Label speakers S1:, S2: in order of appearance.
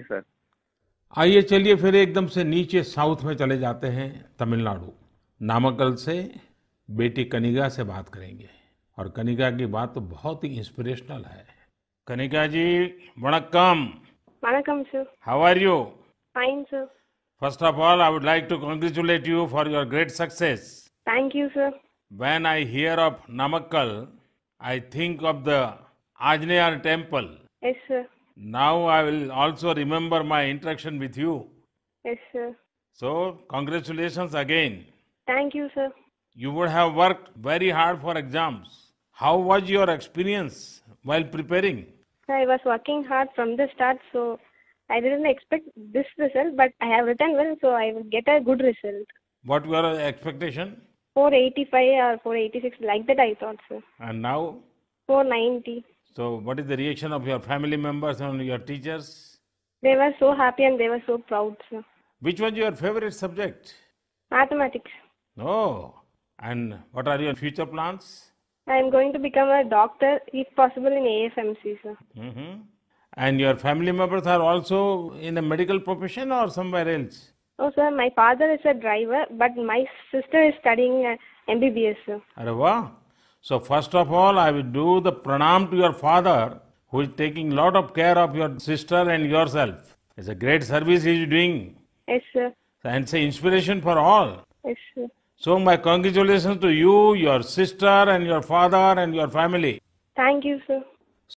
S1: Sir
S2: आइए चलिए फिर एकदम से नीचे साउथ में चले जाते हैं तमिलनाडु नामक्कल से बेटी कनिगा से बात करेंगे और कनिगा की बात तो बहुत ही इंस्पिरेशनल है Kanika ji vanakkam vanakkam sir how are you fine sir first of all I would like to congratulate you for your great success
S1: thank you sir
S2: when I hear of Namakkal I think of the Anjaneyar temple yes sir Now I will also remember my interaction with you. Yes, sir. So, congratulations again.
S1: Thank you, sir.
S2: You would have worked very hard for exams. How was your experience while preparing?
S1: I was working hard from the start, so I didn't expect this result, but I have written well, so I will get a good result.
S2: What were your expectation?
S1: 485 or 486, like that I thought, sir. And now? 490.
S2: So, what is the reaction of your family members and your teachers?
S1: They were so happy and they were so proud, sir.
S2: Which was your favorite subject?
S1: Mathematics.
S2: Oh, and what are your future plans?
S1: I am going to become a doctor, if possible, in AFMC, sir.
S2: Mm-hmm. And your family members are also in the medical profession or somewhere else?
S1: Oh, sir, my father is a driver, but my sister is studying MBBS, sir.
S2: Arava. So first of all, I will do the pranam to your father, who is taking lot of care of your sister and yourself. It's a great service he is doing. Yes, sir. And it's an inspiration for all. Yes, sir. So my congratulations to you, your sister and your father and your family.
S1: Thank you, sir.